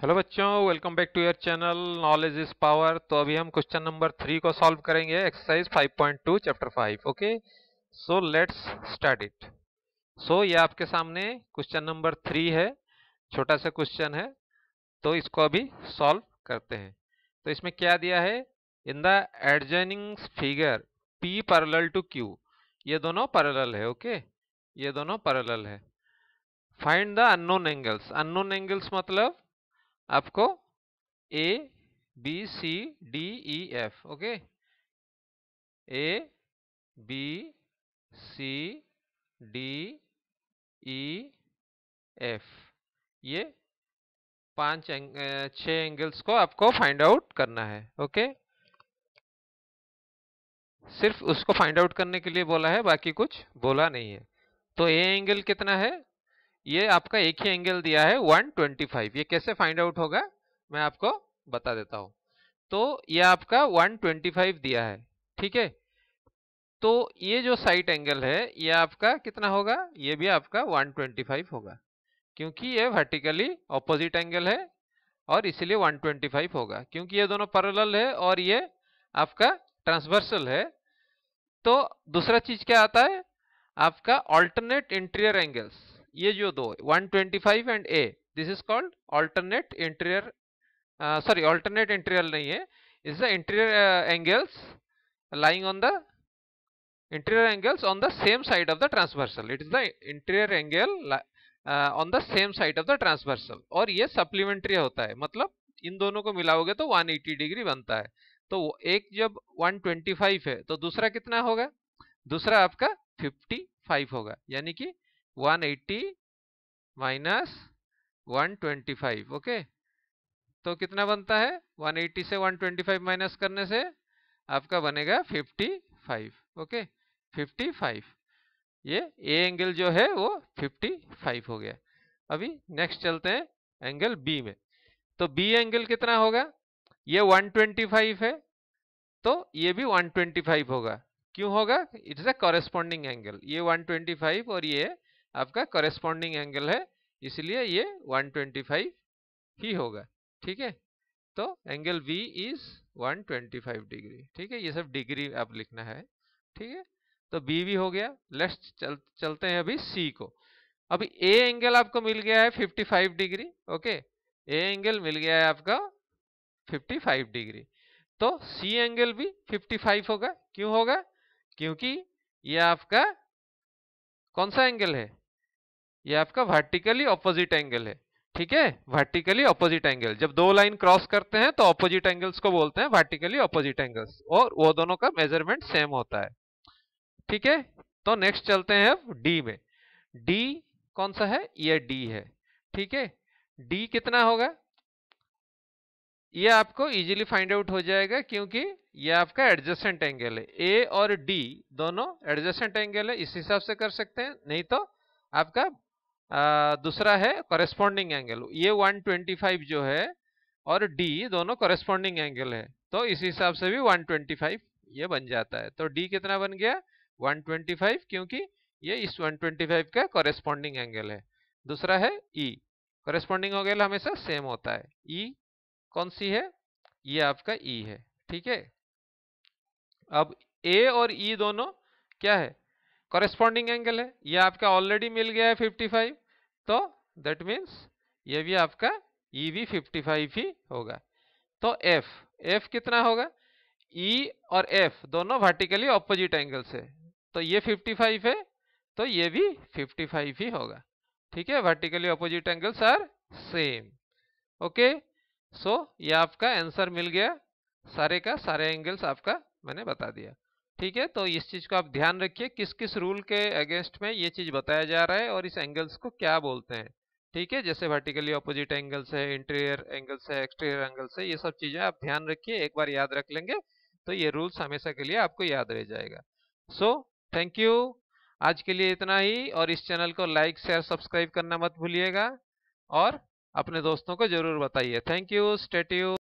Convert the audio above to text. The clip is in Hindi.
हेलो बच्चों welcome back to your channel knowledge is power तो अभी हम क्वेश्चन नंबर थ्री को सॉल्व करेंगे exercise 5.2 chapter 5 okay so let's start it so ये आपके सामने क्वेश्चन नंबर थ्री है छोटा सा क्वेश्चन है तो इसको अभी सॉल्व करते हैं तो इसमें क्या दिया है in the adjoining figure P parallel to Q ये दोनों पैरल है ओके okay? ये दोनों पैरल है find the unknown angles unknown angles मतलब आपको A B C D E F okay A B C D E F ये पांच एंग, छह एंगल्स को आपको फाइंड आउट करना है ओके सिर्फ उसको फाइंड आउट करने के लिए बोला है बाकी कुछ बोला नहीं है तो ए एंगल कितना है ये आपका एक ही एंगल दिया है 125 ये कैसे फाइंड आउट होगा मैं आपको बता देता हूं तो ये आपका 125 दिया है ठीक है तो ये जो साइट एंगल है ये आपका कितना होगा ये भी आपका 125 होगा क्योंकि ये वर्टिकली ऑपोजिट एंगल है और इसलिए 125 होगा क्योंकि ये दोनों पैरेलल है और ये आपका ट्रांसवर्सल है तो दूसरा चीज क्या आता है आपका ऑल्टरनेट इंटीरियर एंगल्स ये जो दो 125 and A this is called alternate interior sorry alternate interior नहीं है is the interior angles lying on the interior angles on the same side of the transversal it is the interior angle on the same side of the transversal और ये सप्लीमेंट्री होता है मतलब इन दोनों को मिलाओगे तो 180 डिग्री बनता है तो एक जब 125 है तो दूसरा कितना होगा दूसरा आपका 55 होगा यानी कि 180 माइनस 125 ओके तो कितना बनता है 180 से 125 माइनस करने से आपका बनेगा 55 ओके 55 ये ए एंगल जो है वो 55 हो गया अभी नेक्स्ट चलते हैं एंगल बी में तो बी एंगल कितना होगा ये 125 है तो ये भी 125 होगा क्यों होगा इट्स अ कॉरेस्पॉन्डिंग एंगल ये 125 और ये आपका करेस्पॉन्डिंग एंगल है इसलिए ये 125 ही होगा ठीक है तो एंगल बी इज 125 डिग्री ठीक है ये सब डिग्री आप लिखना है ठीक है तो बी भी हो गया लेट्स चल, चलते हैं अभी सी को अभी ए एंगल आपको मिल गया है 55 डिग्री ओके ए एंगल मिल गया है आपका 55 डिग्री तो सी एंगल भी 55 होगा क्यों होगा क्योंकि ये आपका कौन सा एंगल है ये आपका वर्टिकली ऑपोजिट एंगल है ठीक है वर्टिकली ऑपोजिट एंगल जब दो लाइन क्रॉस करते हैं तो ऑपोजिट एंगल्स को बोलते हैं वर्टिकली ऑपोजिट एंगल्स और वो दोनों का मेजरमेंट सेम होता है ठीक है तो नेक्स्ट चलते हैं डी में डी कौन सा है ये डी है ठीक है डी कितना होगा ये आपको इजीली फाइंड आउट हो जाएगा क्योंकि ये आपका एडजस्टेंट एंगल है ए और डी दोनों एडजस्टेंट एंगल है इस हिसाब से कर सकते हैं नहीं तो आपका दूसरा है कॉरेस्पॉन्डिंग एंगल ये 125 जो है और डी दोनों कॉरेस्पॉन्डिंग एंगल है तो इस हिसाब से भी 125 ये बन जाता है तो डी कितना बन गया 125 क्योंकि ये इस 125 का कॉरेस्पॉन्डिंग एंगल है दूसरा है ई कॉरेस्पॉन्डिंग एंगल हमेशा सेम होता है ई e, कौन सी है ये आपका ई e है ठीक है अब ए और ई e दोनों क्या है कॉरेस्पॉन्डिंग एंगल है ये आपका ऑलरेडी मिल गया है 55 तो दैट मीन्स ये भी आपका ई भी फिफ्टी फाइव ही होगा तो एफ एफ कितना होगा ई e और एफ दोनों वर्टिकली ऑपोजिट एंगल से तो ये 55 है तो ये भी 55 ही होगा ठीक है vertically opposite angles are same okay so ये आपका आंसर मिल गया सारे का सारे एंगल्स आपका मैंने बता दिया ठीक है तो इस चीज़ को आप ध्यान रखिए किस किस रूल के अगेंस्ट में ये चीज़ बताया जा रहा है और इस एंगल्स को क्या बोलते हैं ठीक है जैसे वर्टिकली ऑपोजिट एंगल्स है इंटीरियर एंगल्स है एक्सटीरियर एंगल्स है ये सब चीज़ें आप ध्यान रखिए एक बार याद रख लेंगे तो ये रूल्स हमेशा के लिए आपको याद रह जाएगा सो थैंक यू आज के लिए इतना ही और इस चैनल को लाइक शेयर सब्सक्राइब करना मत भूलिएगा और अपने दोस्तों को जरूर बताइए थैंक यू स्टेट्यू